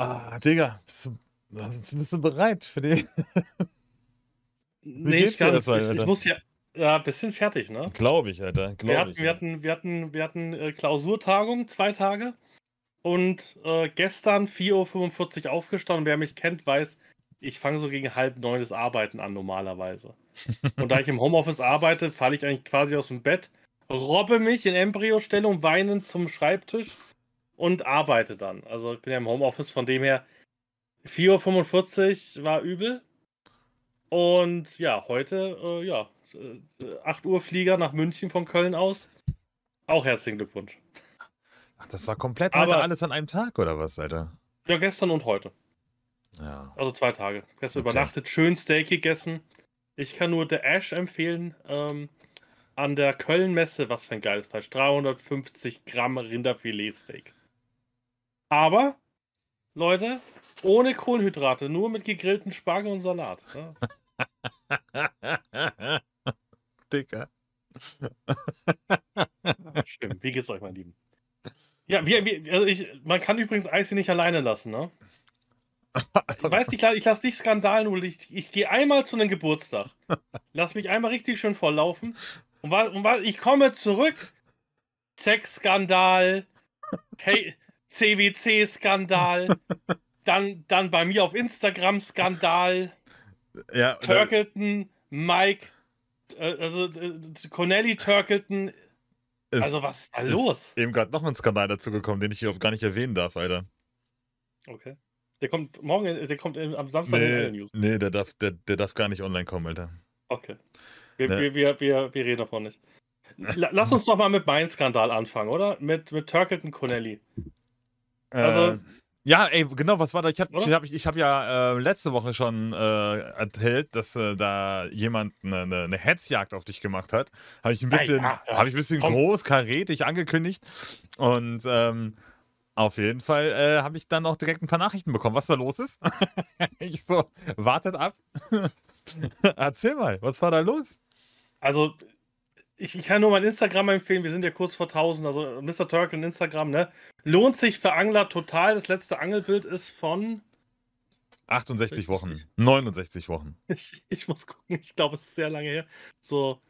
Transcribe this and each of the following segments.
Ah, Digga, bist du, bist du bereit für die? nee, ich kann das, ich, ich muss ja, ja, bisschen fertig, ne? Glaube ich, Alter. Glaub wir, hatten, ich, wir, hatten, wir hatten, wir hatten, wir äh, Klausurtagung, zwei Tage. Und äh, gestern 4.45 Uhr aufgestanden. Wer mich kennt, weiß, ich fange so gegen halb neun das Arbeiten an normalerweise. Und da ich im Homeoffice arbeite, falle ich eigentlich quasi aus dem Bett, robbe mich in Embryostellung weinend zum Schreibtisch und arbeite dann. Also ich bin ja im Homeoffice, von dem her 4.45 Uhr war übel. Und ja, heute, äh, ja, 8 äh, Uhr Flieger nach München von Köln aus. Auch herzlichen Glückwunsch. Ach, das war komplett Aber, heute alles an einem Tag, oder was, Alter? Ja, gestern und heute. Ja. Also zwei Tage. Gestern okay. übernachtet, schön Steak gegessen. Ich kann nur der Ash empfehlen. Ähm, an der Köln-Messe, was für ein geiles Fleisch. 350 Gramm Rinderfilet-Steak. Aber, Leute, ohne Kohlenhydrate, nur mit gegrillten Spargel und Salat. Ne? Dicker. Stimmt, wie geht's euch, mein Lieben? Ja, wir, wir, also ich, man kann übrigens Eis hier nicht alleine lassen, ne? Weißt du, nicht, ich lasse dich skandalen, ich, ich gehe einmal zu einem Geburtstag. Lass mich einmal richtig schön volllaufen. Und, war, und war, ich komme zurück. Sexskandal. Hey, CWC-Skandal, dann, dann bei mir auf Instagram Skandal, ja, Turkleton, Mike, äh, also äh, Connelly Turkleton. Ist, also was ist da los? eben gerade noch ein Skandal dazu gekommen, den ich hier auch gar nicht erwähnen darf, Alter. Okay. Der kommt morgen, äh, der kommt am Samstag nee, in den News. Nee, der darf, der, der darf gar nicht online kommen, Alter. Okay. Wir, nee. wir, wir, wir, wir reden davon nicht. Lass uns doch mal mit meinem Skandal anfangen, oder? Mit, mit Turkleton Connelly. Also. Äh, ja, ey, genau, was war da? Ich habe ich hab, ich hab ja äh, letzte Woche schon äh, erzählt, dass äh, da jemand eine, eine, eine, Hetzjagd auf dich gemacht hat. Habe ich ein bisschen, ja, ja. ich ein bisschen Komm. großkarätig angekündigt. Und ähm, auf jeden Fall äh, habe ich dann auch direkt ein paar Nachrichten bekommen, was da los ist. ich so, wartet ab. Erzähl mal, was war da los? Also, ich, ich kann nur mein Instagram empfehlen, wir sind ja kurz vor 1000, also Mr. Turk und Instagram, ne? Lohnt sich für Angler total. Das letzte Angelbild ist von 68 Wochen, 69 Wochen. Ich, ich muss gucken, ich glaube, es ist sehr lange her. So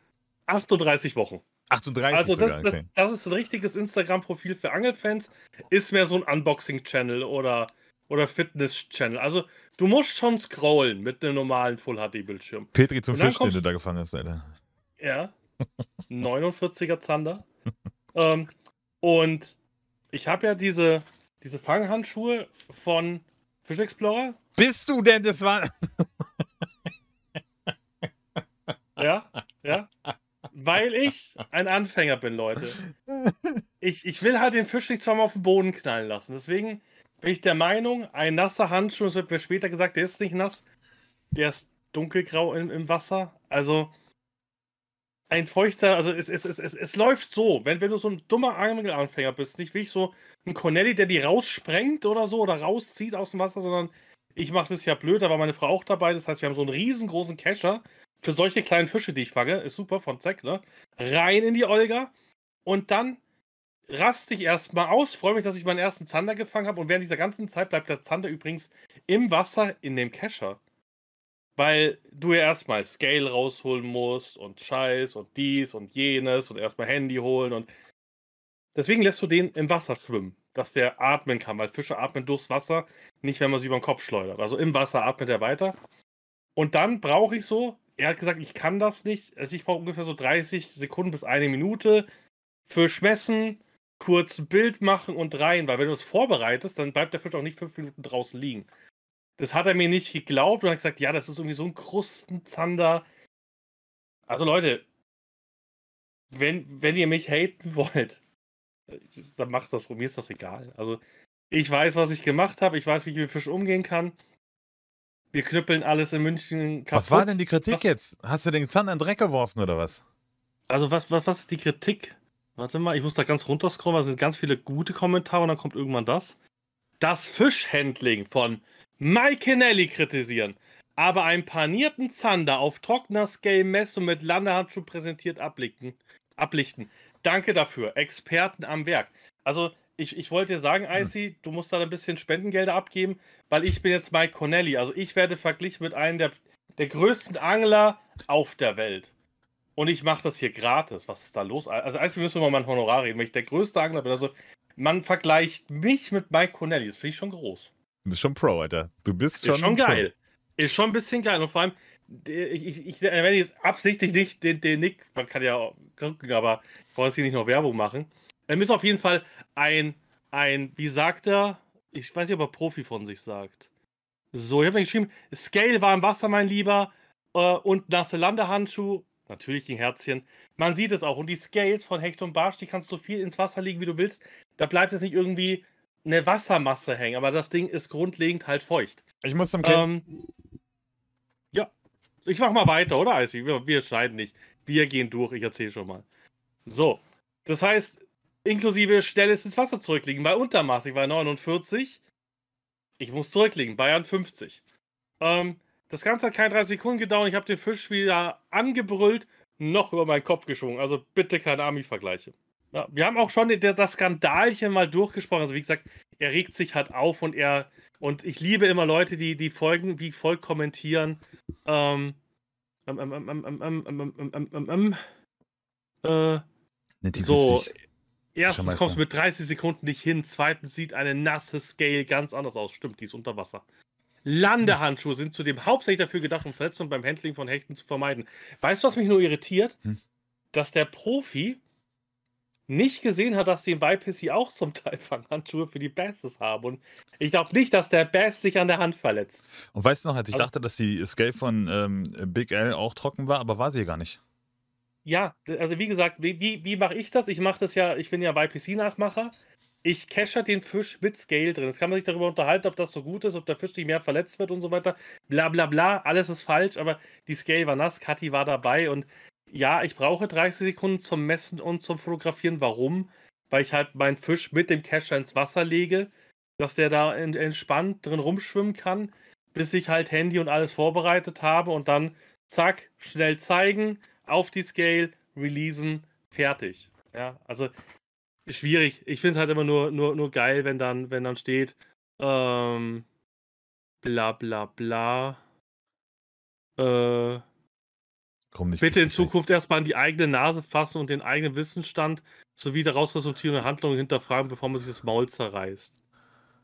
38 Wochen. 38 Also das, sogar, okay. das, das ist ein richtiges Instagram-Profil für Angelfans. Ist mehr so ein Unboxing-Channel oder, oder Fitness-Channel. Also du musst schon scrollen mit einem normalen Full-HD-Bildschirm. Petri zum Fisch, den du da gefangen hast, Alter. Ja. 49er Zander. ähm, und ich habe ja diese, diese Fanghandschuhe von Fish Explorer. Bist du denn? Das war. ja, ja. Weil ich ein Anfänger bin, Leute. Ich, ich will halt den Fisch nicht zweimal auf den Boden knallen lassen. Deswegen bin ich der Meinung, ein nasser Handschuh, es wird mir später gesagt, der ist nicht nass, der ist dunkelgrau im, im Wasser. Also ein feuchter, also es, es, es, es, es läuft so, wenn, wenn du so ein dummer Angelanfänger bist, nicht wie ich so ein Cornelli, der die raussprengt oder so oder rauszieht aus dem Wasser, sondern ich mache das ja blöd, da war meine Frau auch dabei, das heißt, wir haben so einen riesengroßen Kescher für solche kleinen Fische, die ich fange, ist super von Zack, ne? Rein in die Olga und dann raste ich erstmal aus, freue mich, dass ich meinen ersten Zander gefangen habe und während dieser ganzen Zeit bleibt der Zander übrigens im Wasser in dem Kescher weil du ja erstmal Scale rausholen musst und Scheiß und dies und jenes und erstmal Handy holen und deswegen lässt du den im Wasser schwimmen, dass der atmen kann, weil Fische atmen durchs Wasser, nicht wenn man sie über den Kopf schleudert. Also im Wasser atmet er weiter. Und dann brauche ich so, er hat gesagt, ich kann das nicht, also ich brauche ungefähr so 30 Sekunden bis eine Minute für Schmessen, kurz Bild machen und rein, weil wenn du es vorbereitest, dann bleibt der Fisch auch nicht fünf Minuten draußen liegen. Das hat er mir nicht geglaubt und hat gesagt, ja, das ist irgendwie so ein Krustenzander. Also Leute, wenn, wenn ihr mich haten wollt, dann macht das rum, mir ist das egal. Also ich weiß, was ich gemacht habe, ich weiß, wie ich mit Fisch umgehen kann. Wir knüppeln alles in München kaputt. Was war denn die Kritik was? jetzt? Hast du den Zander in den Dreck geworfen oder was? Also was, was, was ist die Kritik? Warte mal, ich muss da ganz runterscrollen, scrollen, da sind ganz viele gute Kommentare und dann kommt irgendwann das. Das Fischhandling von Mike Kennelly kritisieren. Aber einen panierten Zander auf trockener Scale Messe mit Landehandschuh präsentiert ablichten. ablichten. Danke dafür. Experten am Werk. Also, ich, ich wollte dir sagen, hm. Icy, du musst da ein bisschen Spendengelder abgeben, weil ich bin jetzt Mike Connelly. Also, ich werde verglichen mit einem der, der größten Angler auf der Welt. Und ich mache das hier gratis. Was ist da los? Also, Icy, müssen wir mal ein Honorar reden, wenn ich der größte Angler bin. Also, man vergleicht mich mit Mike Connelly. Das finde ich schon groß. Du bist schon Pro, Alter. Du bist schon. Ist schon geil. Pro. Ist schon ein bisschen geil. Und vor allem, ich, ich, ich werde jetzt absichtlich nicht den, den Nick, man kann ja auch gucken, aber ich wollte hier nicht noch Werbung machen. Er ist auf jeden Fall ein, ein, wie sagt er, ich weiß nicht, ob er Profi von sich sagt. So, ich habe mir geschrieben, Scale war im Wasser, mein Lieber, äh, und nasse Landehandschuh, natürlich ein Herzchen. Man sieht es auch. Und die Scales von Hecht und Barsch, die kannst du viel ins Wasser legen, wie du willst. Da bleibt es nicht irgendwie eine Wassermasse hängen, aber das Ding ist grundlegend halt feucht. Ich muss zum Ähm, ja. Ich mach mal weiter, oder, Icy? Wir, wir schneiden nicht. Wir gehen durch, ich erzähle schon mal. So. Das heißt, inklusive Stelle ist ins Wasser zurückliegen. Bei Untermaß, ich war 49. Ich muss zurückliegen, Bayern 50. Ähm, das Ganze hat keine 30 Sekunden gedauert. Ich habe den Fisch wieder angebrüllt, noch über meinen Kopf geschwungen. Also bitte keine Ami-Vergleiche. Ja, wir haben auch schon das Skandalchen mal durchgesprochen. Also wie gesagt, er regt sich halt auf und er und ich liebe immer Leute, die die Folgen wie folgt kommentieren. Ähm, ähm, ähm, äh, so, erstens kommst du mit 30 Sekunden nicht hin, zweitens sieht eine nasse Scale ganz anders aus. Stimmt, die ist unter Wasser. Landehandschuhe sind zudem hauptsächlich dafür gedacht, um Verletzungen beim Handling von Hechten zu vermeiden. Weißt du, was mich nur irritiert? Hm? Dass der Profi nicht gesehen hat, dass die im YPC auch zum Teil Fanghandschuhe für die Basses haben. Und ich glaube nicht, dass der Bass sich an der Hand verletzt. Und weißt du noch, als ich also, dachte, dass die Scale von ähm, Big L auch trocken war, aber war sie ja gar nicht. Ja, also wie gesagt, wie, wie, wie mache ich das? Ich mache das ja, ich bin ja YPC-Nachmacher. Ich cache den Fisch mit Scale drin. Jetzt kann man sich darüber unterhalten, ob das so gut ist, ob der Fisch nicht mehr verletzt wird und so weiter. Bla bla bla, alles ist falsch, aber die Scale war nass, Kathi war dabei und ja, ich brauche 30 Sekunden zum Messen und zum Fotografieren. Warum? Weil ich halt meinen Fisch mit dem Kescher ins Wasser lege, dass der da entspannt drin rumschwimmen kann, bis ich halt Handy und alles vorbereitet habe und dann zack, schnell zeigen, auf die Scale, releasen, fertig. Ja, also schwierig. Ich finde es halt immer nur, nur, nur geil, wenn dann, wenn dann steht, ähm, bla bla bla. Äh, Komm nicht Bitte in Zukunft erstmal an die eigene Nase fassen und den eigenen Wissensstand sowie daraus resultierende Handlungen hinterfragen, bevor man sich das Maul zerreißt.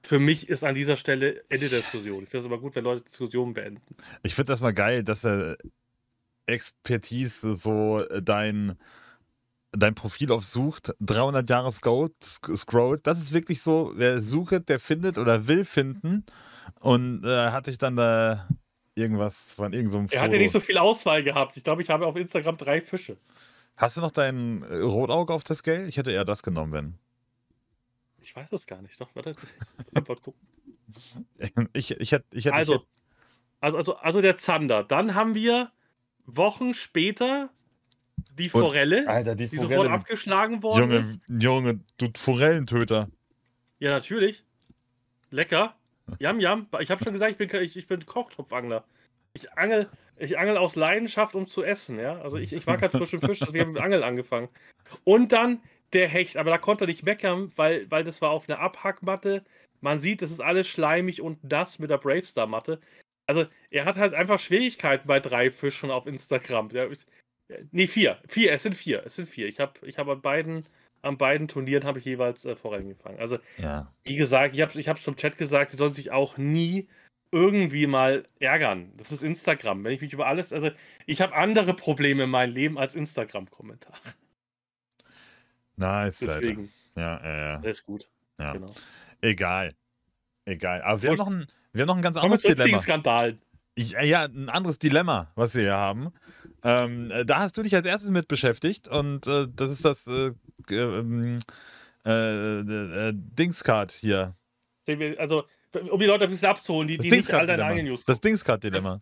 Für mich ist an dieser Stelle Ende der Diskussion. Ich finde es aber gut, wenn Leute Diskussionen beenden. Ich finde das mal geil, dass er äh, Expertise so äh, dein, dein Profil aufsucht, 300 Jahre scrollt. Das ist wirklich so, wer sucht, der findet oder will finden und äh, hat sich dann da. Äh, irgendwas von irgendeinem so Er hat ja nicht so viel Auswahl gehabt. Ich glaube, ich habe auf Instagram drei Fische. Hast du noch dein äh, Rotauge auf der Scale? Ich hätte eher das genommen, wenn. Ich weiß das gar nicht. Doch, warte. Antwort gucken. Ich, ich, hätte, ich hätte, also, ich hätte... also, also, also der Zander. Dann haben wir Wochen später die Forelle, Und, Alter, die, die Forelle. sofort abgeschlagen worden Junge, ist. Junge, du Forellentöter. Ja, natürlich. Lecker. Jam, jam. Ich habe schon gesagt, ich bin, ich, ich bin Kochtopfangler ich angel, ich angel aus Leidenschaft, um zu essen, ja. Also ich, ich mag halt frischen Fisch, deswegen haben wir mit Angeln angefangen. Und dann der Hecht, aber da konnte er nicht meckern, weil, weil das war auf einer Abhackmatte. Man sieht, es ist alles schleimig und das mit der Bravestar-Matte. Also er hat halt einfach Schwierigkeiten bei drei Fischen auf Instagram. Ja, nee, vier. Vier, es sind vier. Es sind vier. Ich habe ich hab an beiden an beiden Turnieren habe ich jeweils äh, Forellen Also, ja. wie gesagt, ich habe es ich zum Chat gesagt, sie sollen sich auch nie irgendwie mal ärgern. Das ist Instagram. Wenn ich mich über alles, also ich habe andere Probleme in meinem Leben als Instagram-Kommentar. Nice. Deswegen. Alter. Ja, ja, ja. Das ist gut. Ja. Genau. Egal. Egal. Aber wir, Und, haben noch ein, wir haben noch ein ganz anderes Dilemma. Skandal. Ich, äh, ja, ein anderes Dilemma, was wir hier haben. Ähm, äh, da hast du dich als erstes mit beschäftigt und äh, das ist das äh, ähm, äh, äh, Dingscard hier. Also um die Leute ein bisschen abzuholen, die, die nicht all deine eigenen News Das Dingscard-Dilemma.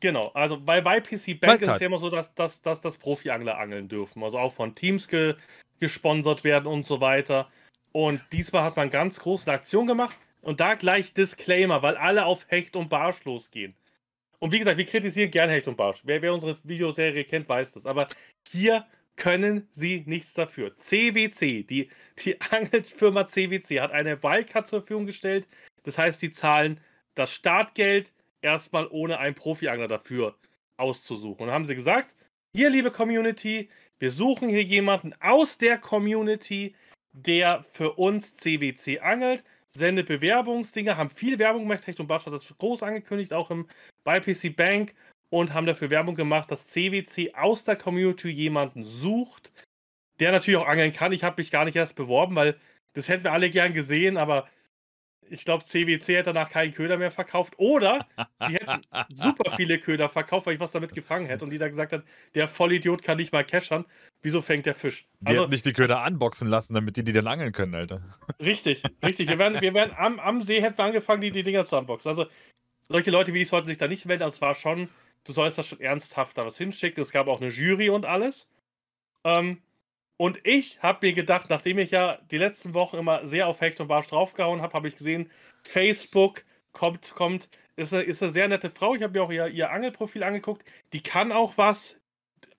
Genau, also bei, YPC PC Bank ist es ja immer so, dass, dass, dass das Profi-Angler angeln dürfen. Also auch von Teams ge, gesponsert werden und so weiter. Und diesmal hat man ganz große Aktion gemacht. Und da gleich Disclaimer, weil alle auf Hecht und Barsch losgehen. Und wie gesagt, wir kritisieren gern Hecht und Barsch. Wer, wer unsere Videoserie kennt, weiß das. Aber hier können sie nichts dafür. CWC, die, die Angelfirma CWC, hat eine Wildcard zur Verfügung gestellt, das heißt, die zahlen das Startgeld erstmal ohne einen Profiangler dafür auszusuchen. Und dann haben sie gesagt, hier, liebe Community, wir suchen hier jemanden aus der Community, der für uns CWC angelt, sendet Bewerbungsdinger, haben viel Werbung gemacht. Hecht und Basch hat das groß angekündigt, auch im, bei PC Bank und haben dafür Werbung gemacht, dass CWC aus der Community jemanden sucht, der natürlich auch angeln kann. Ich habe mich gar nicht erst beworben, weil das hätten wir alle gern gesehen, aber ich glaube, CWC hätte danach keinen Köder mehr verkauft. Oder sie hätten super viele Köder verkauft, weil ich was damit gefangen hätte. Und die da gesagt hat, der Vollidiot kann nicht mal keschern. Wieso fängt der Fisch? Die also, nicht die Köder anboxen lassen, damit die die dann angeln können, Alter. Richtig, richtig. Wir werden, wir wären am, am See hätten wir angefangen, die, die Dinger zu anboxen. Also solche Leute wie ich sollten sich da nicht melden. Also, es war schon, du sollst das schon ernsthaft was hinschicken. Es gab auch eine Jury und alles. Ähm, und ich habe mir gedacht, nachdem ich ja die letzten Wochen immer sehr auf Hecht und Barsch draufgehauen habe, habe ich gesehen, Facebook kommt, kommt, ist eine, ist eine sehr nette Frau. Ich habe mir auch ihr, ihr Angelprofil angeguckt. Die kann auch was.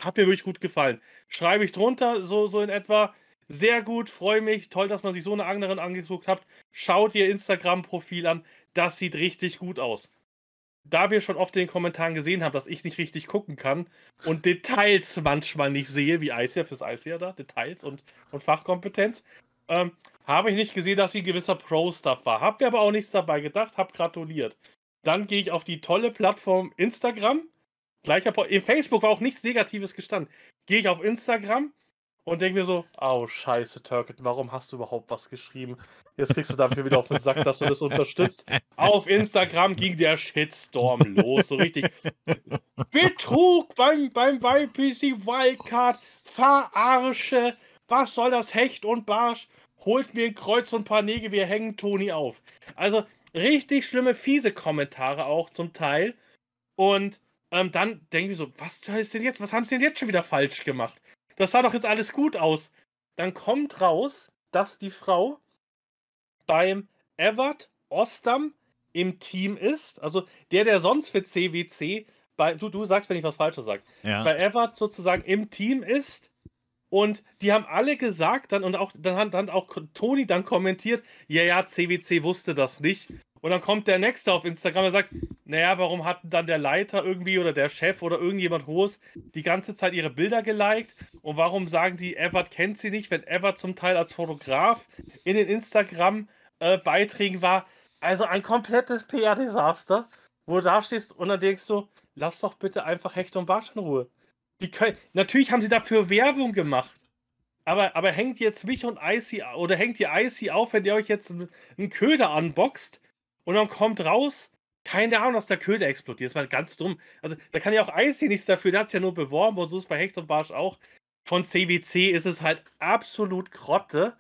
Hat mir wirklich gut gefallen. Schreibe ich drunter, so, so in etwa. Sehr gut, freue mich. Toll, dass man sich so eine Anglerin angeguckt hat. Schaut ihr Instagram-Profil an. Das sieht richtig gut aus da wir schon oft in den Kommentaren gesehen haben, dass ich nicht richtig gucken kann und Details manchmal nicht sehe, wie Eisjahr fürs ja da, Details und, und Fachkompetenz, ähm, habe ich nicht gesehen, dass sie gewisser Pro-Stuff war. Hab mir aber auch nichts dabei gedacht, hab gratuliert. Dann gehe ich auf die tolle Plattform Instagram. Gleicher po in Facebook war auch nichts Negatives gestanden. Gehe ich auf Instagram, und denke mir so, oh scheiße, Turkett, warum hast du überhaupt was geschrieben? Jetzt kriegst du dafür wieder auf den Sack, dass du das unterstützt. Auf Instagram ging der Shitstorm los, so richtig. Betrug beim, beim YPC Wildcard, Verarsche, was soll das Hecht und Barsch? Holt mir ein Kreuz und ein paar Nägel, wir hängen Toni auf. Also richtig schlimme, fiese Kommentare auch zum Teil. Und ähm, dann denke ich mir so, was ist denn jetzt, was haben sie denn jetzt schon wieder falsch gemacht? das sah doch jetzt alles gut aus. Dann kommt raus, dass die Frau beim Evert Ostam im Team ist. Also der, der sonst für CWC, bei, du, du sagst, wenn ich was Falsches sage, ja. bei Evert sozusagen im Team ist. Und die haben alle gesagt dann, und auch dann hat dann auch Toni dann kommentiert, ja, ja, CWC wusste das nicht. Und dann kommt der Nächste auf Instagram und sagt, naja, warum hat dann der Leiter irgendwie oder der Chef oder irgendjemand Hohes die ganze Zeit ihre Bilder geliked? Und warum sagen die, Evert kennt sie nicht, wenn Evert zum Teil als Fotograf in den Instagram-Beiträgen äh, war? Also ein komplettes PR-Desaster, wo du da stehst und dann denkst du, lass doch bitte einfach Hecht und Bartsch in Ruhe. Können, natürlich haben sie dafür Werbung gemacht. Aber, aber hängt jetzt mich und Icy oder hängt ihr Icy auf, wenn ihr euch jetzt einen Köder anboxt? und dann kommt raus, keine Ahnung, dass der Köder explodiert. Das war ganz dumm. Also, da kann ja auch Eis hier nichts dafür, der hat es ja nur beworben und so ist es bei Hecht und Barsch auch. Von CWC ist es halt absolut Grotte.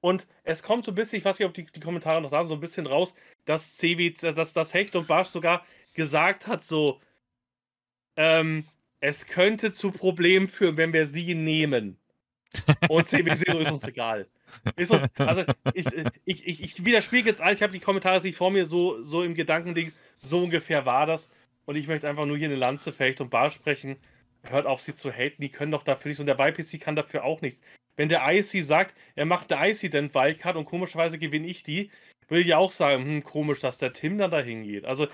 Und es kommt so ein bisschen, ich weiß nicht, ob die, die Kommentare noch da sind, so ein bisschen raus, dass CWC, äh, dass, dass Hecht und Barsch sogar gesagt hat, so, ähm, es könnte zu Problemen führen, wenn wir sie nehmen. Und CWC ist uns egal. Ist uns, also ich, ich, ich, ich widerspiegel jetzt alles, ich habe die Kommentare nicht vor mir, so, so im Gedankending, so ungefähr war das. Und ich möchte einfach nur hier eine Lanze für und Bar sprechen. Hört auf, sie zu haten, die können doch dafür nichts und der YPC kann dafür auch nichts. Wenn der IC sagt, er macht der IC-Dent Wildcard und komischerweise gewinne ich die, würde ich auch sagen, hm, komisch, dass der Tim dann dahin geht. Also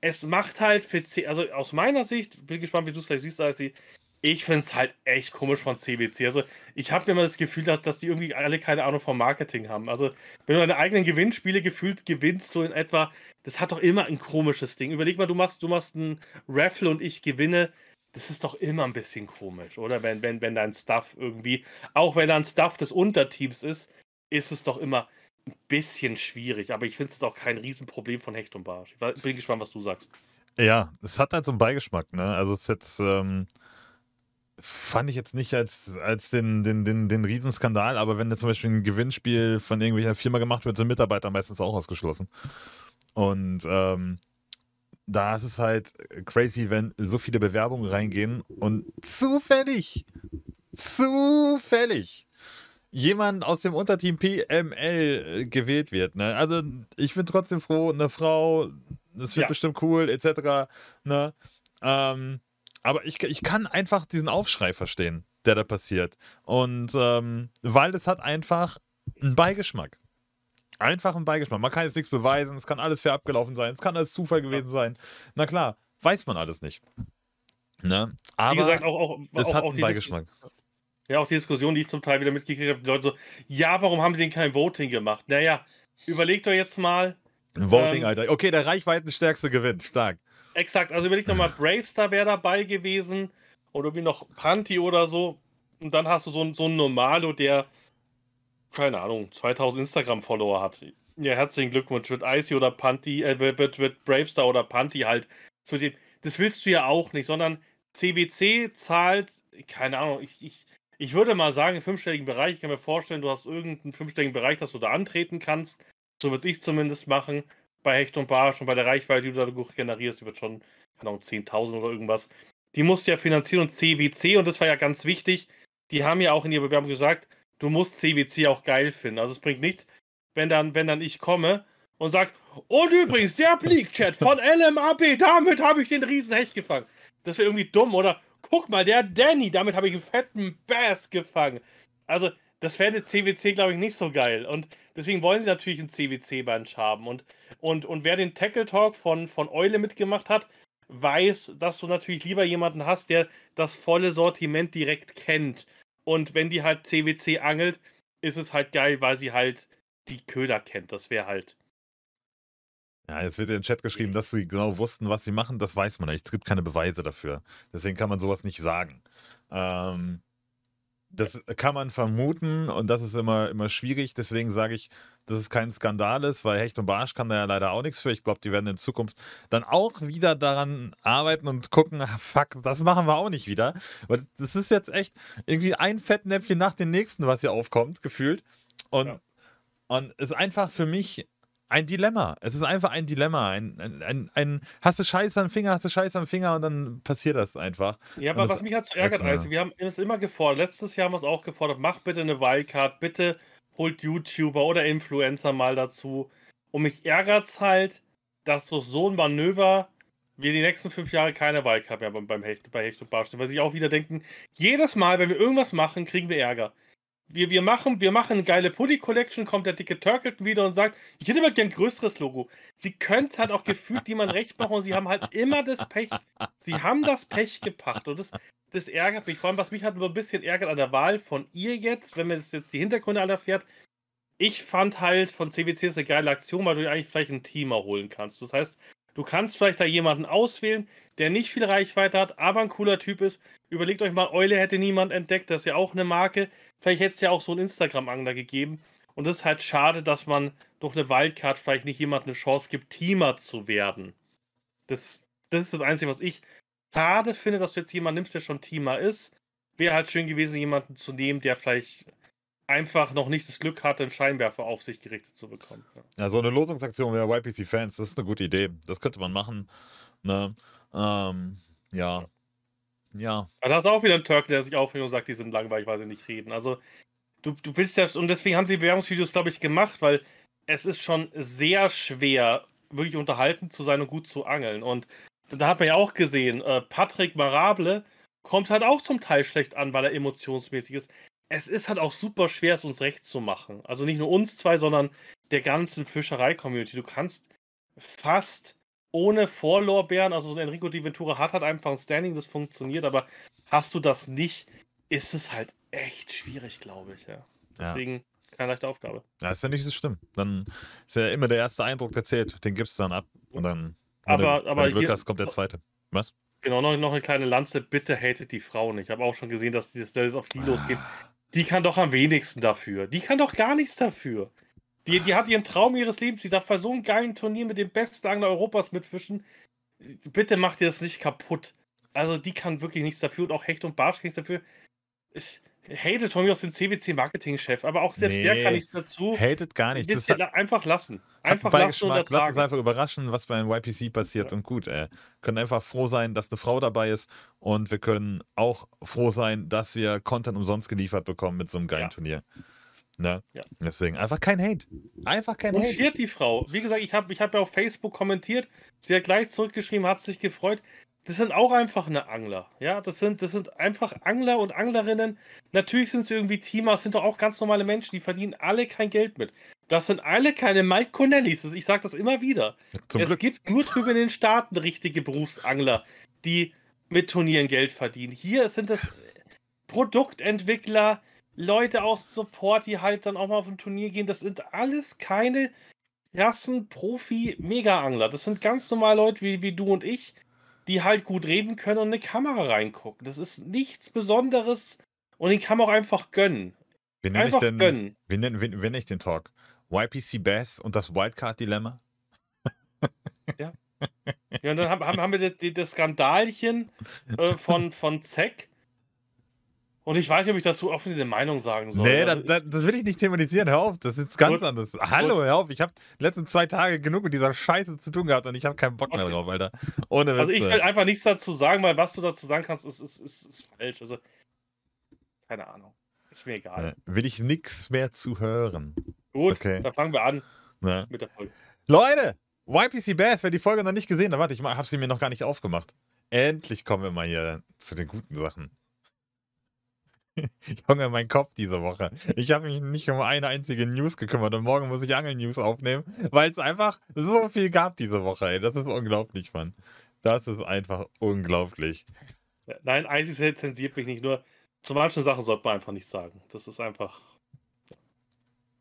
es macht halt für C, also aus meiner Sicht, bin gespannt, wie du es vielleicht siehst, IC, ich finde es halt echt komisch von CBC. Also, ich habe immer das Gefühl, dass, dass die irgendwie alle keine Ahnung vom Marketing haben. Also, wenn du deine eigenen Gewinnspiele gefühlt gewinnst, so in etwa, das hat doch immer ein komisches Ding. Überleg mal, du machst, du machst einen Raffle und ich gewinne. Das ist doch immer ein bisschen komisch, oder? Wenn, wenn, wenn dein Stuff irgendwie, auch wenn dein Stuff des Unterteams ist, ist es doch immer ein bisschen schwierig. Aber ich finde es auch kein Riesenproblem von Hecht und Barsch. Ich bin gespannt, was du sagst. Ja, es hat halt so einen Beigeschmack, ne? Also, es ist jetzt. Ähm fand ich jetzt nicht als, als den, den, den, den Riesenskandal, aber wenn da zum Beispiel ein Gewinnspiel von irgendwelcher Firma gemacht wird, sind Mitarbeiter meistens auch ausgeschlossen. Und ähm, da ist es halt crazy, wenn so viele Bewerbungen reingehen und zufällig, zufällig jemand aus dem Unterteam PML äh, gewählt wird. Ne? Also ich bin trotzdem froh, eine Frau, das wird ja. bestimmt cool, etc. Ne? Ähm, aber ich, ich kann einfach diesen Aufschrei verstehen, der da passiert. Und ähm, weil es hat einfach einen Beigeschmack. Einfach einen Beigeschmack. Man kann jetzt nichts beweisen, es kann alles fair abgelaufen sein, es kann alles Zufall gewesen sein. Na klar, weiß man alles nicht. Ne? Aber Wie gesagt, auch, auch, es auch, hat einen Beigeschmack. ja, auch die Diskussion, die ich zum Teil wieder mitgekriegt habe, die Leute so, ja, warum haben sie denn kein Voting gemacht? Naja, überlegt euch jetzt mal. Voting, ähm, Alter. Okay, der reichweitenstärkste gewinnt. Stark. Exakt, also überleg nochmal, Bravestar wäre dabei gewesen oder wie noch Panty oder so. Und dann hast du so, so einen Normalo, der, keine Ahnung, 2000 Instagram-Follower hat. Ja, herzlichen Glückwunsch, wird Icy oder Panty, äh, wird, wird Bravestar oder Panty halt zu dem. Das willst du ja auch nicht, sondern CBC zahlt, keine Ahnung, ich, ich, ich würde mal sagen, im fünfstelligen Bereich, ich kann mir vorstellen, du hast irgendeinen fünfstelligen Bereich, dass du da antreten kannst. So würde ich zumindest machen bei Hecht und Barsch und bei der Reichweite, die du dadurch generierst, die wird schon, keine Ahnung, 10.000 oder irgendwas. Die musst du ja finanzieren und CWC, und das war ja ganz wichtig, die haben ja auch in ihrer Bewerbung gesagt, du musst CWC auch geil finden. Also es bringt nichts, wenn dann, wenn dann ich komme und sage, und übrigens, der Bleak-Chat von LMAP, damit habe ich den Riesenhecht gefangen. Das wäre irgendwie dumm, oder? Guck mal, der Danny, damit habe ich einen fetten Bass gefangen. Also, das fände CWC, glaube ich, nicht so geil. Und deswegen wollen sie natürlich ein CWC-Bench haben. Und, und, und wer den Tackle Talk von, von Eule mitgemacht hat, weiß, dass du natürlich lieber jemanden hast, der das volle Sortiment direkt kennt. Und wenn die halt CWC angelt, ist es halt geil, weil sie halt die Köder kennt. Das wäre halt. Ja, jetzt wird in den Chat geschrieben, dass sie genau wussten, was sie machen. Das weiß man nicht. Es gibt keine Beweise dafür. Deswegen kann man sowas nicht sagen. Ähm, das kann man vermuten und das ist immer, immer schwierig. Deswegen sage ich, dass es kein Skandal ist, weil Hecht und Barsch kann da ja leider auch nichts für. Ich glaube, die werden in Zukunft dann auch wieder daran arbeiten und gucken, ah, fuck, das machen wir auch nicht wieder. Weil das ist jetzt echt irgendwie ein Fettnäpfchen nach dem nächsten, was hier aufkommt, gefühlt. Und, ja. und ist einfach für mich ein Dilemma. Es ist einfach ein Dilemma. Ein, ein, ein, ein hast du Scheiße am Finger, hast du Scheiße am Finger und dann passiert das einfach. Ja, aber was mich hat so ärgert, also äh, wir haben es immer gefordert. Letztes Jahr haben wir es auch gefordert. Mach bitte eine Wildcard, bitte holt YouTuber oder Influencer mal dazu. Und mich ärgert es halt, dass durch so ein Manöver wir die nächsten fünf Jahre keine Wildcard mehr beim, Hecht, bei Hecht und Barstein, weil sie auch wieder denken, jedes Mal, wenn wir irgendwas machen, kriegen wir Ärger wir, wir, machen, wir machen eine geile Pulli Collection, kommt der dicke Turkleton wieder und sagt, ich hätte mal gern ein größeres Logo. Sie können es halt auch gefühlt jemand recht machen und sie haben halt immer das Pech. Sie haben das Pech gepackt und das, das ärgert mich. Vor allem, was mich halt nur ein bisschen ärgert an der Wahl von ihr jetzt, wenn man jetzt die Hintergründe alle erfährt. Ich fand halt von CWC ist eine geile Aktion, weil du eigentlich vielleicht ein Team erholen kannst. Das heißt, du kannst vielleicht da jemanden auswählen, der nicht viel Reichweite hat, aber ein cooler Typ ist, Überlegt euch mal, Eule hätte niemand entdeckt, das ist ja auch eine Marke. Vielleicht hätte es ja auch so einen Instagram-Angler gegeben. Und das ist halt schade, dass man durch eine Wildcard vielleicht nicht jemand eine Chance gibt, Teamer zu werden. Das, das ist das Einzige, was ich schade finde, dass du jetzt jemanden nimmst, der schon Teamer ist. Wäre halt schön gewesen, jemanden zu nehmen, der vielleicht einfach noch nicht das Glück hatte, einen Scheinwerfer auf sich gerichtet zu bekommen. Ja, so eine Losungsaktion wäre YPC-Fans, das ist eine gute Idee. Das könnte man machen. Ne? Ähm, ja. ja. Ja. Aber da ist auch wieder ein Turk, der sich aufregt und sagt, die sind langweilig, weil sie nicht reden. Also, du, du bist ja, und deswegen haben sie Bewerbungsvideos, glaube ich, gemacht, weil es ist schon sehr schwer, wirklich unterhalten zu sein und gut zu angeln. Und da hat man ja auch gesehen, äh, Patrick Marable kommt halt auch zum Teil schlecht an, weil er emotionsmäßig ist. Es ist halt auch super schwer, es uns recht zu machen. Also nicht nur uns zwei, sondern der ganzen Fischerei-Community. Du kannst fast ohne Vorlorbeeren, also so ein Enrico Di Ventura hat halt einfach ein Standing, das funktioniert, aber hast du das nicht, ist es halt echt schwierig, glaube ich. Ja. Deswegen ja. keine leichte Aufgabe. Ja, ist ja nicht so schlimm. Dann ist ja immer der erste Eindruck, der zählt. Den gibst du dann ab und dann. Aber, aber Glück hier, hast, kommt der zweite. Was? Genau, noch, noch eine kleine Lanze. Bitte hatet die Frauen. Ich habe auch schon gesehen, dass die auf die ah. losgeht. Die kann doch am wenigsten dafür. Die kann doch gar nichts dafür. Die, die hat ihren Traum ihres Lebens. Die darf bei so einem geilen Turnier mit den besten Angler Europas mitwischen. Bitte macht ihr das nicht kaputt. Also, die kann wirklich nichts dafür. Und auch Hecht und Barsch kann nichts dafür. Ich hate Tommy aus dem CWC-Marketing-Chef. Aber auch selbst nee, der kann nichts dazu. Hatet gar nicht. Das hat, einfach lassen. Einfach lassen und ertragen. Lass uns einfach überraschen, was beim YPC passiert. Ja. Und gut, ey. Äh, können einfach froh sein, dass eine Frau dabei ist. Und wir können auch froh sein, dass wir Content umsonst geliefert bekommen mit so einem geilen ja. Turnier. Ne? Ja. Deswegen einfach kein Hate. Einfach kein und Hate. Schiert die Frau. Wie gesagt, ich habe ich hab ja auf Facebook kommentiert. Sie hat gleich zurückgeschrieben, hat sich gefreut. Das sind auch einfach eine Angler. Ja, das sind, das sind einfach Angler und Anglerinnen. Natürlich sind sie irgendwie Teamer, sind doch auch ganz normale Menschen, die verdienen alle kein Geld mit. Das sind alle keine Mike Connellys. Ich sage das immer wieder. Zum es Glück. gibt nur drüber in den Staaten richtige Berufsangler, die mit Turnieren Geld verdienen. Hier sind es Produktentwickler, Leute aus Support, die halt dann auch mal auf ein Turnier gehen. Das sind alles keine krassen Profi-Mega-Angler. Das sind ganz normale Leute wie, wie du und ich, die halt gut reden können und eine Kamera reingucken. Das ist nichts Besonderes und den kann man auch einfach gönnen. Wen nenne ich denn, gönnen. Wen, wen, wen, wen ich den Talk? YPC Bass und das Wildcard-Dilemma? ja. Ja, und dann haben, haben wir das, das Skandalchen äh, von, von Zack, und ich weiß nicht, ob ich dazu offen eine Meinung sagen soll. Nee, also das, das, will ich nicht thematisieren. Hör auf, das ist ganz gut, anders. Hallo, gut. hör auf. Ich habe die letzten zwei Tage genug mit dieser Scheiße zu tun gehabt und ich habe keinen Bock mehr okay. drauf, Alter. Ohne Witze. Also ich will einfach nichts dazu sagen, weil was du dazu sagen kannst, ist, ist, ist, ist falsch. Also, keine Ahnung. Ist mir egal. Will ich nichts mehr zu hören. Gut, okay. dann fangen wir an Na. mit der Folge. Leute, YPC Bass, wer die Folge noch nicht gesehen hat, warte, ich habe sie mir noch gar nicht aufgemacht. Endlich kommen wir mal hier zu den guten Sachen. Junge, mein Kopf diese Woche. Ich habe mich nicht um eine einzige News gekümmert und morgen muss ich Angel-News aufnehmen, weil es einfach so viel gab diese Woche. Ey. Das ist unglaublich, Mann. Das ist einfach unglaublich. Nein, ICC zensiert mich nicht. Nur zu manchen Sachen sollte man einfach nicht sagen. Das ist einfach.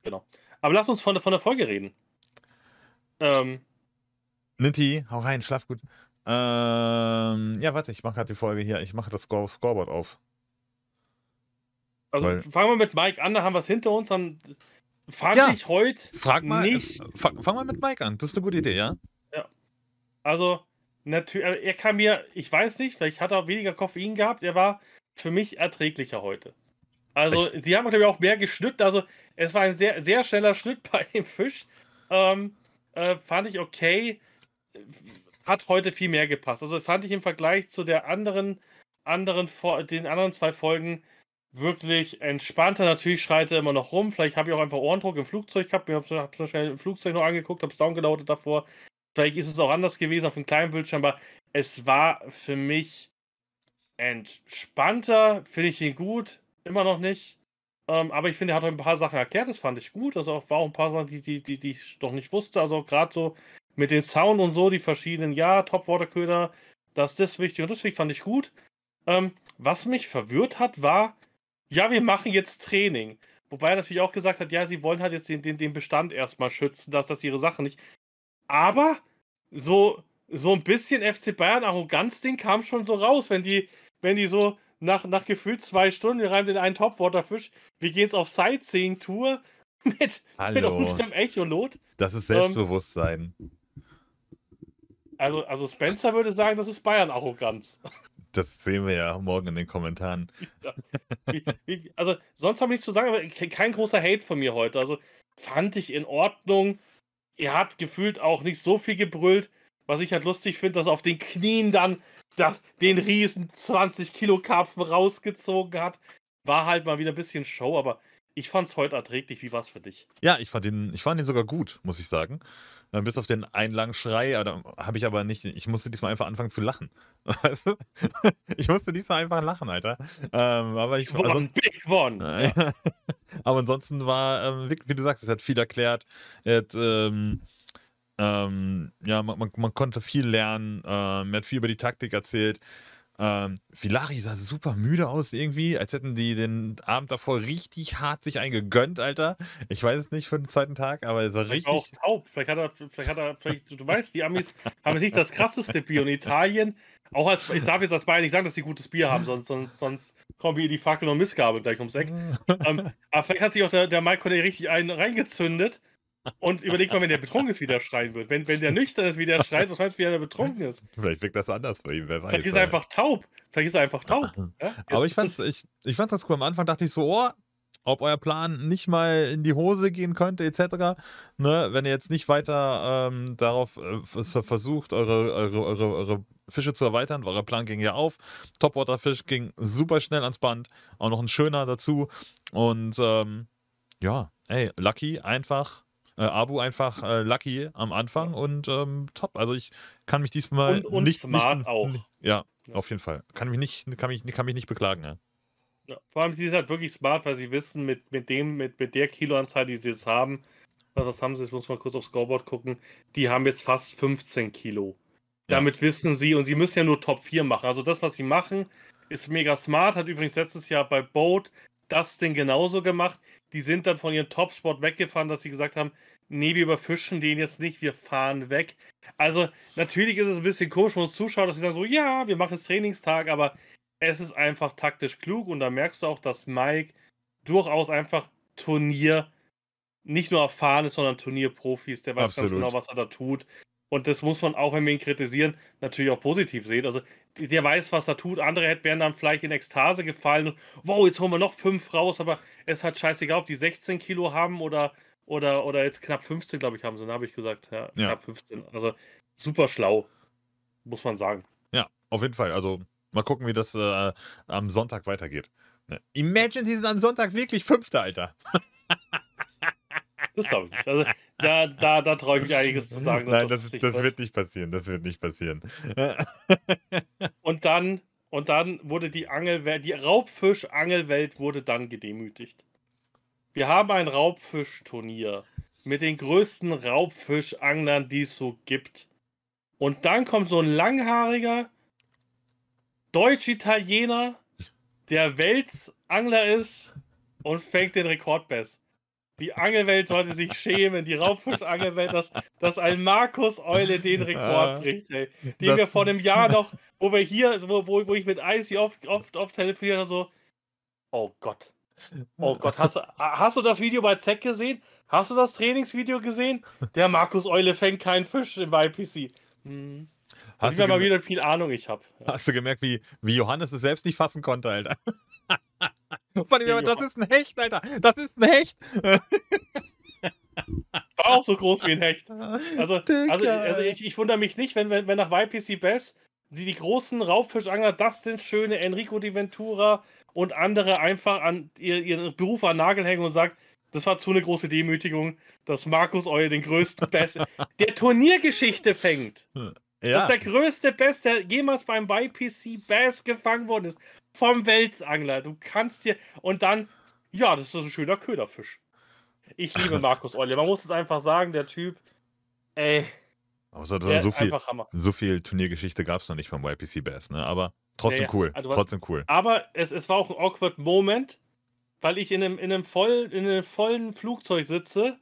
Genau. Aber lass uns von, von der Folge reden. Ähm. Nitti, hau rein, schlaf gut. Ähm, ja, warte, ich mache gerade die Folge hier. Ich mache das Scoreboard auf. Also Weil, fangen wir mit Mike an, da haben wir es hinter uns. Dann fand ja, ich heute frag mal, äh, nicht. Fang, fang mal mit Mike an, das ist eine gute Idee, ja? Ja. Also, natürlich, äh, er kam mir, ich weiß nicht, vielleicht hat er weniger Koffein gehabt, er war für mich erträglicher heute. Also, ich, sie haben, glaube ich, auch mehr geschnitten. Also, es war ein sehr, sehr schneller Schnitt bei dem Fisch. Ähm, äh, fand ich okay. Hat heute viel mehr gepasst. Also, fand ich im Vergleich zu der anderen, anderen, den anderen zwei Folgen wirklich entspannter. Natürlich schreit er immer noch rum. Vielleicht habe ich auch einfach Ohrendruck im Flugzeug gehabt. Ich habe es schnell im Flugzeug noch angeguckt, habe es downgeloadet davor. Vielleicht ist es auch anders gewesen auf dem kleinen Bildschirm, aber es war für mich entspannter. Finde ich ihn gut, immer noch nicht. Ähm, aber ich finde, er hat auch ein paar Sachen erklärt, das fand ich gut. Also auch, war auch ein paar Sachen, die, die, die, die ich doch nicht wusste. Also gerade so mit den Sound und so, die verschiedenen, ja, Topwaterköder, das ist das wichtig und das fand ich gut. Ähm, was mich verwirrt hat, war, ja, wir machen jetzt Training. Wobei er natürlich auch gesagt hat, ja, sie wollen halt jetzt den, den, den Bestand erstmal schützen, dass das ihre Sachen nicht. Aber so, so ein bisschen FC Bayern Arroganz-Ding kam schon so raus, wenn die, wenn die so nach, nach gefühlt zwei Stunden, wir in einen Topwaterfisch, wir gehen jetzt auf Sightseeing-Tour mit, mit unserem Echolot. Das ist Selbstbewusstsein. Ähm, also, also Spencer würde sagen, das ist Bayern-Arroganz das sehen wir ja morgen in den Kommentaren. Also, sonst habe ich nichts zu sagen, aber kein großer Hate von mir heute. Also, fand ich in Ordnung. Er hat gefühlt auch nicht so viel gebrüllt. Was ich halt lustig finde, dass er auf den Knien dann das, den riesen 20-Kilo-Karpfen rausgezogen hat. War halt mal wieder ein bisschen Show, aber ich fand es heute erträglich. Wie war es für dich? Ja, ich fand, ihn, ich fand ihn sogar gut, muss ich sagen. Dann bis auf den einen langen Schrei, da habe ich aber nicht, ich musste diesmal einfach anfangen zu lachen. Weißt du? Ich musste diesmal einfach lachen, Alter. Ähm, aber ich, war also, one, big one. Ja. aber ansonsten war, ähm, wie du sagst, es hat viel erklärt. Hat, ähm, ähm, ja, man, man, man, konnte viel lernen. Äh, mir hat viel über die Taktik erzählt. Ähm, Filari sah super müde aus irgendwie, als hätten die den Abend davor richtig hart sich eingegönnt, Alter. Ich weiß es nicht für den zweiten Tag, aber er sah vielleicht richtig. Auch taub. Vielleicht hat er, vielleicht hat er, vielleicht, du weißt, die Amis haben nicht das krasseste Bier und Italien, auch als, ich darf jetzt als Bayern nicht sagen, dass sie gutes Bier haben, sonst, sonst, sonst kommen wir die Fackel und Missgabe gleich ums Eck. ähm, aber vielleicht hat sich auch der, der Mike richtig einen reingezündet und überleg mal, wenn der betrunken ist, wie der schreien wird. Wenn, wenn der nüchtern ist, wie der schreit, was meinst du, wie der betrunken ist? Vielleicht wirkt das anders bei ihm, wer weiß. Vielleicht ist er einfach taub. Vielleicht ist er einfach taub. Ah, ah. Ja? Aber ich, fand's, ich, ich fand das cool. Am Anfang dachte ich so, oh, ob euer Plan nicht mal in die Hose gehen könnte, etc. Ne, wenn ihr jetzt nicht weiter ähm, darauf äh, versucht, eure, eure, eure, eure Fische zu erweitern, euer Plan ging ja auf. Topwaterfisch ging super schnell ans Band, auch noch ein schöner dazu. Und ähm, ja, ey, Lucky einfach äh, Abu einfach äh, lucky am Anfang und ähm, top. Also ich kann mich diesmal und, und nicht, smart nicht, auch. Ja, auf jeden Fall. Kann mich nicht, kann mich, kann mich nicht beklagen. Ja. Ja, vor allem sie ist halt wirklich smart, weil sie wissen, mit, mit dem, mit, mit der Kiloanzahl, die sie jetzt haben, was haben sie, jetzt muss mal kurz aufs Scoreboard gucken, die haben jetzt fast 15 Kilo. Damit wissen sie, und sie müssen ja nur Top 4 machen. Also das, was sie machen, ist mega smart. Hat übrigens letztes Jahr bei Boat das Ding genauso gemacht die sind dann von ihrem Topspot weggefahren, dass sie gesagt haben, nee, wir überfischen den jetzt nicht, wir fahren weg. Also natürlich ist es ein bisschen komisch für uns Zuschauer, dass sie sagen so, ja, wir machen es Trainingstag, aber es ist einfach taktisch klug und da merkst du auch, dass Mike durchaus einfach Turnier nicht nur erfahren ist, sondern Turnierprofi ist, der weiß Absolut. ganz genau, was er da tut. Und das muss man auch, wenn wir ihn kritisieren, natürlich auch positiv sehen. Also der weiß, was er tut. Andere wären dann vielleicht in Ekstase gefallen. Und, wow, jetzt holen wir noch fünf raus, aber es hat scheißegal, ob die 16 Kilo haben oder, oder, oder jetzt knapp 15, glaube ich, haben sie. Dann ne, habe ich gesagt, ja, ja, knapp 15. Also super schlau, muss man sagen. Ja, auf jeden Fall. Also mal gucken, wie das äh, am Sonntag weitergeht. Ne, imagine, sie sind am Sonntag wirklich Fünfter, Alter. das glaube ich nicht. Also da, da, da traue ich mich einiges zu sagen. Nein, das, das, nicht das wird nicht passieren. Das wird nicht passieren. und dann, und dann wurde die Angelwelt, die Raubfischangelwelt wurde dann gedemütigt. Wir haben ein Raubfischturnier mit den größten Raubfischanglern, die es so gibt. Und dann kommt so ein langhaariger Deutsch-Italiener, der Weltsangler ist und fängt den Rekordbest. Die Angelwelt sollte sich schämen, die Raubfischangelwelt, dass, dass ein Markus Eule den Rekord bricht, ey. Den das, wir vor einem Jahr noch, wo wir hier, wo, wo, ich mit Icy oft, oft, oft telefoniert so, oh Gott. Oh Gott, hast, hast du das Video bei Zack gesehen? Hast du das Trainingsvideo gesehen? Der Markus Eule fängt keinen Fisch im YPC. Hm. Hast du mal wieder viel Ahnung ich habe. Hast du gemerkt, wie, wie Johannes es selbst nicht fassen konnte, Alter? Vor allem, das ist ein Hecht, Alter. Das ist ein Hecht. War auch so groß wie ein Hecht. Also, also, also ich, ich wundere mich nicht, wenn, wenn, wenn nach YPC Bass die, die großen Raubfischangler sind Schöne, Enrico Di Ventura und andere einfach an ihr, ihren Beruf an Nagel hängen und sagt, das war zu eine große Demütigung, dass Markus Euer den größten Bass der Turniergeschichte fängt. Ja. Das ist der größte Bass, der jemals beim YPC Bass gefangen worden ist vom Weltsangler. Du kannst dir. Und dann, ja, das ist ein schöner Köderfisch. Ich liebe Markus Olle. Man muss es einfach sagen, der Typ, ey. Also, so, viel, so viel Turniergeschichte gab es noch nicht beim YPC Bass, ne? Aber trotzdem naja, cool. Also, trotzdem cool. Aber es, es war auch ein awkward Moment, weil ich in einem, in einem, voll, in einem vollen Flugzeug sitze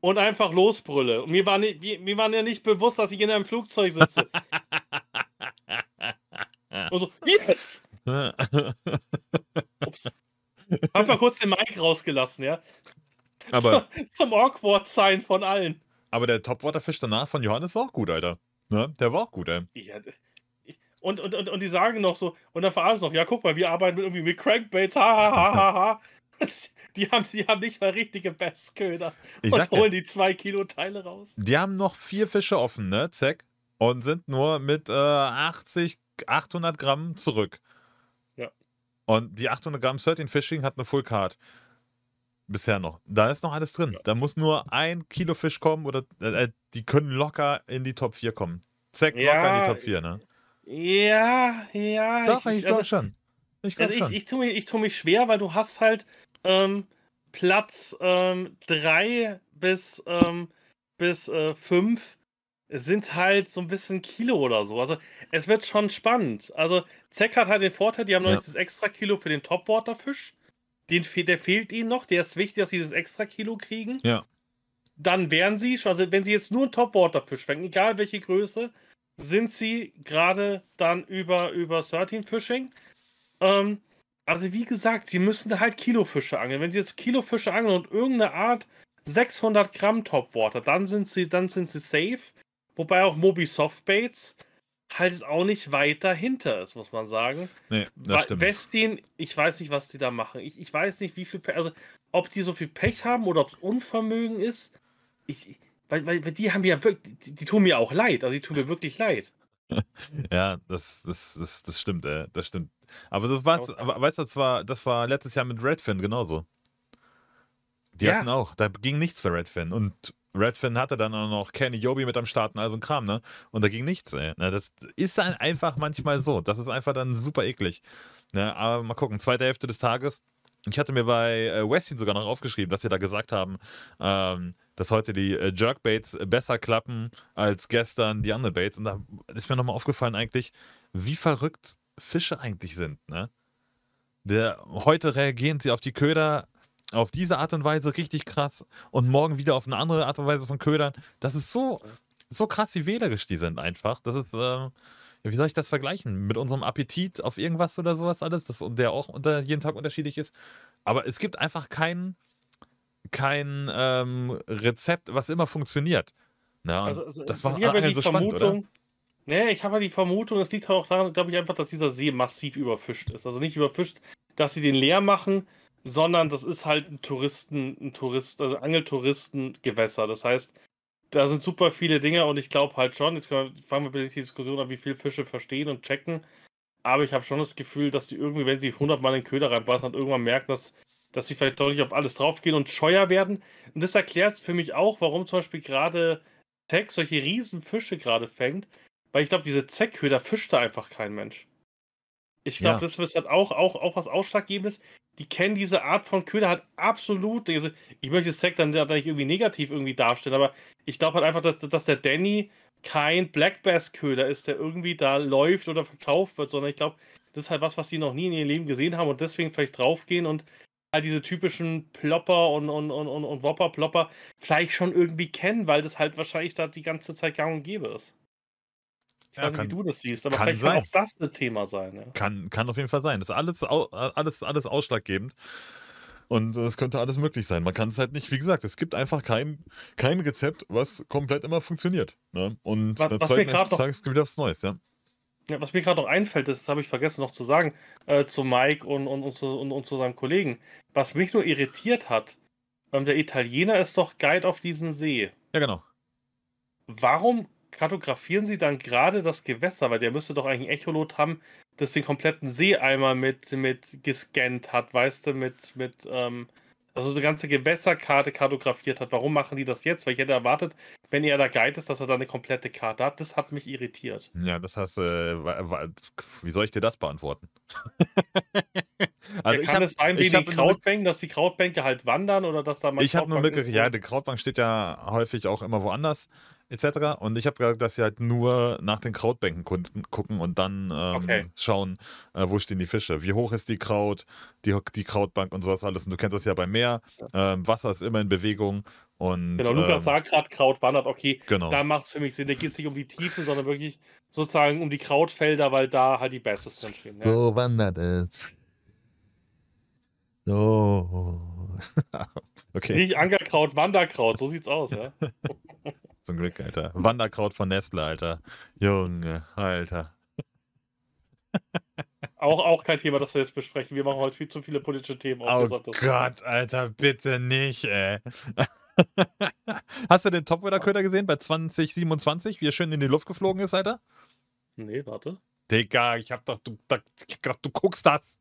und einfach losbrülle. Und mir war, nicht, mir war ja nicht bewusst, dass ich in einem Flugzeug sitze. und so, yes! Ups. Hab mal kurz den Mike rausgelassen, ja. Aber, Zum Awkward-Sein von allen. Aber der Topwaterfisch danach von Johannes war auch gut, Alter. Ne? Der war auch gut, ey. Ja, und, und, und, und die sagen noch so, und dann verarschen sie noch, ja, guck mal, wir arbeiten mit, irgendwie mit Crankbaits, ha, ha, ha, ha, ha. Die haben, die haben nicht mal richtige Bestköder ich und holen ja, die zwei Kilo Teile raus. Die haben noch vier Fische offen, ne, Zack? Und sind nur mit äh, 80, 800 Gramm zurück. Und die 800 Gramm 13 Fishing hat eine Full Card. Bisher noch. Da ist noch alles drin. Ja. Da muss nur ein Kilo Fisch kommen oder äh, die können locker in die Top 4 kommen. Zack, ja, locker in die Top 4, ne? Ja, ja. Doch, ich, ich glaube also, schon. Ich glaube also schon. Ich, also ich tue mich, tu mich, schwer, weil du hast halt ähm, Platz 3 ähm, bis, ähm, bis 5 äh, es sind halt so ein bisschen Kilo oder so. Also es wird schon spannend. Also Zack hat halt den Vorteil, die haben ja. noch nicht das extra Kilo für den Topwaterfisch. Den, der fehlt ihnen noch. Der ist wichtig, dass sie das extra Kilo kriegen. Ja. Dann wären sie schon, also wenn sie jetzt nur einen Topwaterfisch fängen, egal welche Größe, sind sie gerade dann über, über 13 Fishing. Ähm, also wie gesagt, sie müssen halt Kilofische angeln. Wenn sie jetzt Kilofische angeln und irgendeine Art 600 Gramm Topwater, dann sind sie, dann sind sie safe. Wobei auch Moby Softbaits halt es auch nicht weiter hinter ist, muss man sagen. Nee, das stimmt. Westin, ich weiß nicht, was die da machen. Ich, ich weiß nicht, wie viel Pech, also ob die so viel Pech haben oder ob es Unvermögen ist. Ich, weil, weil, die haben ja wirklich, die, die, tun mir auch leid, also die tun mir wirklich leid. ja, das, das, das, das stimmt, ey. Äh, das stimmt. Aber das war's, aber, weißt du, das war, das war letztes Jahr mit Redfin genauso. Die ja. hatten auch, da ging nichts bei Redfin und Redfin hatte dann auch noch Kenny Yobi mit am Starten, also ein Kram, ne? Und da ging nichts, ey. Das ist dann einfach manchmal so. Das ist einfach dann super eklig. Ne? Aber mal gucken, zweite Hälfte des Tages. Ich hatte mir bei äh, Westin sogar noch aufgeschrieben, dass sie da gesagt haben, ähm, dass heute die äh, Jerkbaits besser klappen als gestern die Underbaits. Und da ist mir nochmal aufgefallen eigentlich, wie verrückt Fische eigentlich sind, ne? Der, heute reagieren sie auf die Köder auf diese Art und Weise richtig krass und morgen wieder auf eine andere Art und Weise von Ködern. Das ist so, so krass, wie wählerisch die sind einfach. Das ist, äh, wie soll ich das vergleichen? Mit unserem Appetit auf irgendwas oder sowas alles, das, der auch unter, jeden Tag unterschiedlich ist. Aber es gibt einfach kein, kein ähm, Rezept, was immer funktioniert. Ja, also, also, das war Angeln also so Vermutung, spannend, oder? Nee, ich habe halt die Vermutung, das liegt halt auch daran, glaube ich, einfach, dass dieser See massiv überfischt ist. Also nicht überfischt, dass sie den leer machen, sondern das ist halt ein Touristen, ein Tourist, also Angeltouristengewässer. Das heißt, da sind super viele Dinge und ich glaube halt schon, jetzt fangen wir bitte die Diskussion an, wie viel Fische verstehen und checken. Aber ich habe schon das Gefühl, dass die irgendwie, wenn sie 100 Mal in den Köder reinblasen, halt irgendwann merken, dass, dass sie vielleicht deutlich auf alles draufgehen und scheuer werden. Und das erklärt für mich auch, warum zum Beispiel gerade Zeck solche riesen Fische gerade fängt. Weil ich glaube, diese Zeckköder fischt da einfach kein Mensch. Ich glaube, ja. das ist halt auch, auch, auch was Ausschlaggebendes die kennen diese Art von Köder halt absolut. Also ich möchte Sack dann da nicht irgendwie negativ irgendwie darstellen, aber ich glaube halt einfach, dass, dass der Danny kein Black Bass Köder ist, der irgendwie da läuft oder verkauft wird, sondern ich glaube, das ist halt was, was die noch nie in ihrem Leben gesehen haben und deswegen vielleicht draufgehen und all halt diese typischen Plopper und, und, und, und, und Wopper-Plopper vielleicht schon irgendwie kennen, weil das halt wahrscheinlich da die ganze Zeit gang und gäbe ist. Ich ja, weiß kann, wie du das siehst, aber kann vielleicht sein. kann auch das ein Thema sein. Ja. Kann, kann auf jeden Fall sein. Das ist alles, alles, alles ausschlaggebend. Und es könnte alles möglich sein. Man kann es halt nicht, wie gesagt, es gibt einfach kein, kein Rezept, was komplett immer funktioniert. Ne? Und was, der zweiten Hälfte des Tages wieder aufs Neues, ja. ja was mir gerade noch einfällt, das habe ich vergessen noch zu sagen, äh, zu Mike und, und, und, zu, und, und zu seinem Kollegen. Was mich nur irritiert hat, ähm, der Italiener ist doch Guide auf diesen See. Ja, genau. Warum kartografieren sie dann gerade das Gewässer, weil der müsste doch eigentlich ein Echolot haben, das den kompletten See einmal mit, mit gescannt hat, weißt du, mit, mit, ähm, also eine ganze Gewässerkarte kartografiert hat. Warum machen die das jetzt? Weil ich hätte erwartet, wenn er da Guide ist, dass er da eine komplette Karte hat. Das hat mich irritiert. Ja, das heißt, äh, wie soll ich dir das beantworten? also ja, kann hab, es sein, wie die Krautbänken, dass die Krautbänke halt wandern oder dass da mal. Ich habe nur mitgekriegt, ja, die Krautbank steht ja häufig auch immer woanders etc. Und ich habe gesagt, dass sie halt nur nach den Krautbänken gucken und dann ähm, okay. schauen, äh, wo stehen die Fische, wie hoch ist die Kraut, die, die Krautbank und sowas alles. Und du kennst das ja beim Meer, ähm, Wasser ist immer in Bewegung. Und, genau, Lukas ähm, sagt gerade, Kraut wandert, okay, genau. da macht es für mich Sinn. Da geht es nicht um die Tiefen, sondern wirklich sozusagen um die Krautfelder, weil da halt die Bestes drin stehen. Ja. So wandert es. So. okay. Nicht Ankerkraut, Wanderkraut, so sieht's aus, ja. zum Glück, Alter. Wanderkraut von Nestle, Alter. Junge, Alter. Auch, auch kein Thema, das wir jetzt besprechen. Wir machen heute viel zu viele politische Themen auf. Oh Gott, Alter, bitte nicht, ey. Hast du den top köder gesehen bei 2027, wie er schön in die Luft geflogen ist, Alter? Nee, warte. Digga, ich hab doch, du, da, ich hab gedacht, du guckst das.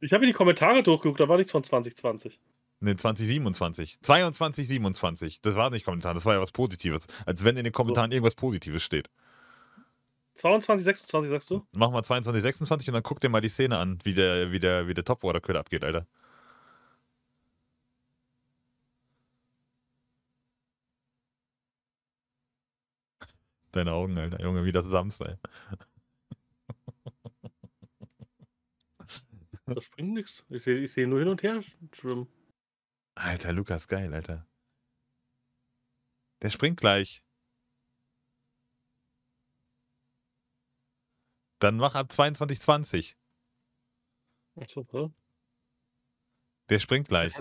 Ich habe in die Kommentare durchgeguckt, da war nichts von 2020. Ne, 2027. 22, Das war nicht Kommentar, das war ja was Positives. Als wenn in den Kommentaren so. irgendwas Positives steht. 22, sagst du? Mach mal 22, und dann guck dir mal die Szene an, wie der, wie der, wie der Topwater-Köder abgeht, Alter. Deine Augen, Alter. Junge, wie das Samstag. Da springt nichts. Ich sehe seh nur hin und her schwimmen. Alter, Lukas, geil, Alter. Der springt gleich. Dann mach ab 22,20. So, so. Der springt gleich.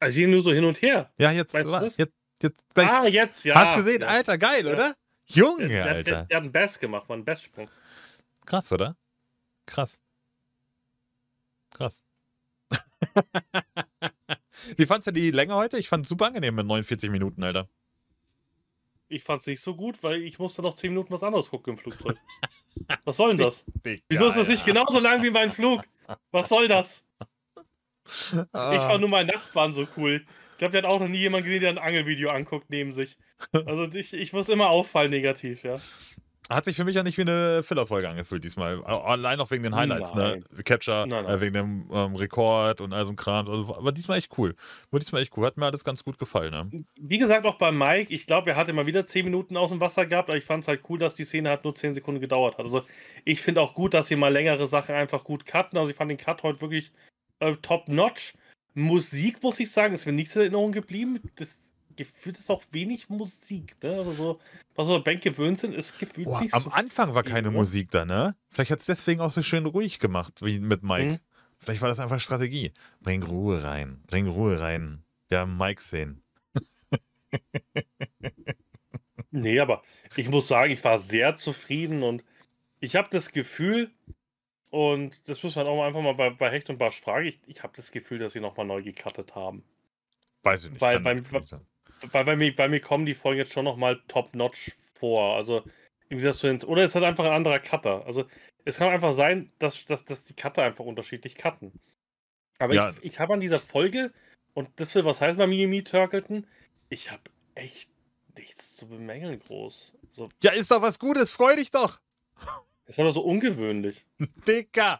Also hier nur so hin und her. Ja, jetzt. jetzt, jetzt Ah, jetzt, ja. Hast gesehen, ja. Alter, geil, ja. oder? Junge, der, der, Alter. Der, der, hat einen Best gemacht, war ein Bestsprung. Krass, oder? Krass. Krass. Wie fandst du die Länge heute? Ich fand es super angenehm mit 49 Minuten, Alter. Ich fand es nicht so gut, weil ich musste noch 10 Minuten was anderes gucken im Flugzeug. Was soll denn das? ich ist das nicht genauso lang wie mein Flug? Was soll das? Ah. Ich fand nur meinen Nachbarn so cool. Ich glaube, der hat auch noch nie jemanden gesehen, der ein Angelvideo anguckt neben sich. Also ich, ich muss immer auffallen negativ, ja. Hat sich für mich ja nicht wie eine Filler-Folge angefühlt diesmal. Allein auch wegen den Highlights, ne? nein. ne? Capture, nein, nein. Äh, wegen dem ähm, Rekord und all so ein Kram. Also, aber diesmal echt cool. Wurde diesmal echt cool. Hat mir alles ganz gut gefallen, ne? Wie gesagt, auch bei Mike, ich glaube, er hatte mal wieder 10 Minuten aus dem Wasser gehabt, aber ich fand es halt cool, dass die Szene halt nur 10 Sekunden gedauert hat. Also ich finde auch gut, dass sie mal längere Sachen einfach gut cutten. Also ich fand den Cut heute wirklich äh, top-notch. Musik, muss ich sagen, ist mir nichts in Erinnerung geblieben. Das gefühlt ist auch wenig Musik, ne? Also so, was wir bei Bank gewöhnt sind, ist gefühlt Boah, nicht Am so Anfang war keine ne? Musik da, ne? Vielleicht hat es deswegen auch so schön ruhig gemacht, wie mit Mike. Mhm. Vielleicht war das einfach Strategie. Bring Ruhe rein, bring Ruhe rein. Wir haben Mike sehen. nee, aber ich muss sagen, ich war sehr zufrieden und ich habe das Gefühl, und das muss man auch einfach mal bei, bei Hecht und Barsch fragen, ich, ich habe das Gefühl, dass sie nochmal neu gecuttet haben. Weiß ich nicht. Weil beim, nicht weil bei mir, bei mir kommen die Folgen jetzt schon nochmal top-notch vor. Also, oder es hat einfach ein anderer Cutter. Also, es kann einfach sein, dass, dass, dass die Cutter einfach unterschiedlich cutten. Aber ja. ich, ich habe an dieser Folge, und das will was heißt bei Mimi Turkleton, ich habe echt nichts zu bemängeln groß. So. Ja, ist doch was Gutes, freu dich doch. Ist aber so ungewöhnlich. Dicker!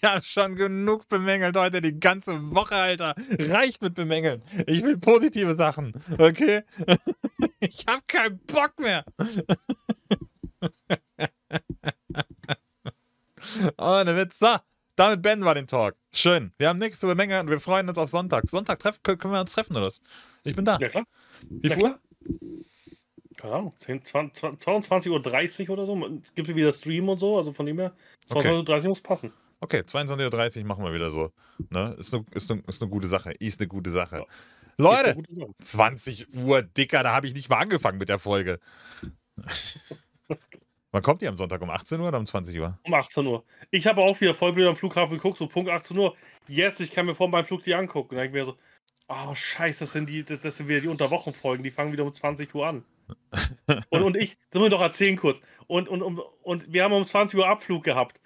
Wir haben schon genug bemängelt heute, die ganze Woche, Alter. Reicht mit Bemängeln. Ich will positive Sachen, okay? Ich hab keinen Bock mehr. Ohne Witz. So, damit beenden wir den Talk. Schön. Wir haben nichts zu bemängeln und wir freuen uns auf Sonntag. Sonntag treffen, können wir uns treffen, oder was? Ich bin da. Ja, klar. Wie ja, viel Uhr? keine Ahnung, 10, 20, 22.30 Uhr oder so. Gibt es wieder Stream und so, also von dem her, 22.30 okay. Uhr muss passen. Okay, 22.30 Uhr machen wir wieder so. Ne? Ist, eine, ist, eine, ne ne ist eine gute Sache. Ist eine gute Sache. Ja. Leute, gute Sache. 20 Uhr, Dicker, da habe ich nicht mal angefangen mit der Folge. Wann kommt die am Sonntag? Um 18 Uhr oder um 20 Uhr? Um 18 Uhr. Ich habe auch wieder vollblöd am Flughafen geguckt, so Punkt 18 Uhr. Yes, ich kann mir vor meinem Flug die angucken. Da denke ich mir so, oh scheiße, das sind, die, das, das sind wieder die Unterwochenfolgen, die fangen wieder um 20 Uhr an und, und ich, das muss ich doch erzählen kurz. Und, und, und, und wir haben um 20 Uhr Abflug gehabt.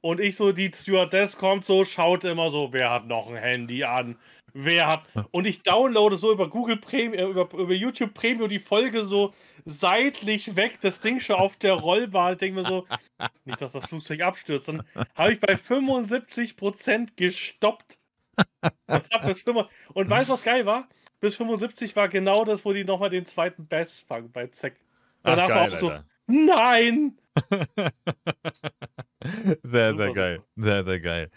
Und ich so, die Stewardess kommt so, schaut immer so, wer hat noch ein Handy an? Wer hat. Und ich downloade so über Google Premium, äh, über, über YouTube Premium die Folge so seitlich weg, das Ding schon auf der Rollbahn. Ich denke mir so, nicht, dass das Flugzeug abstürzt. Dann habe ich bei 75% gestoppt. Und, und weißt du, was geil war? bis 75 war genau das, wo die nochmal den zweiten Bass fangen bei Zack. Danach Ach, geil, war auch so, Alter. nein! sehr, sehr geil. Sehr, sehr geil.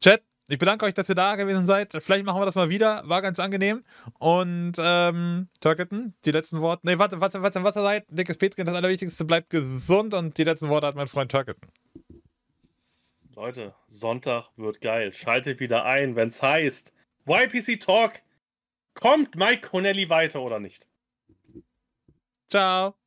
Chat, ich bedanke euch, dass ihr da gewesen seid. Vielleicht machen wir das mal wieder. War ganz angenehm. Und ähm, Turketon, die letzten Worte. Nee, warte, warte, warte, warte seid. Dickes Petrin, das Allerwichtigste, bleibt gesund. Und die letzten Worte hat mein Freund Turketon. Leute, Sonntag wird geil. Schaltet wieder ein, wenn es heißt YPC Talk Kommt Mike Connelly weiter oder nicht? Ciao.